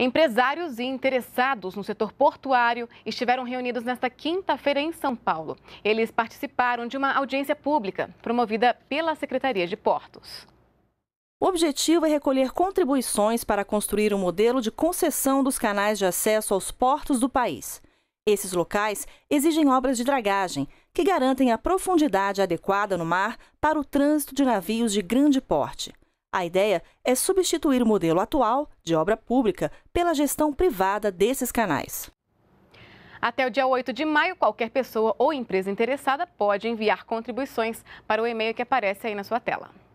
Empresários e interessados no setor portuário estiveram reunidos nesta quinta-feira em São Paulo. Eles participaram de uma audiência pública promovida pela Secretaria de Portos. O objetivo é recolher contribuições para construir um modelo de concessão dos canais de acesso aos portos do país. Esses locais exigem obras de dragagem, que garantem a profundidade adequada no mar para o trânsito de navios de grande porte. A ideia é substituir o modelo atual de obra pública pela gestão privada desses canais. Até o dia 8 de maio, qualquer pessoa ou empresa interessada pode enviar contribuições para o e-mail que aparece aí na sua tela.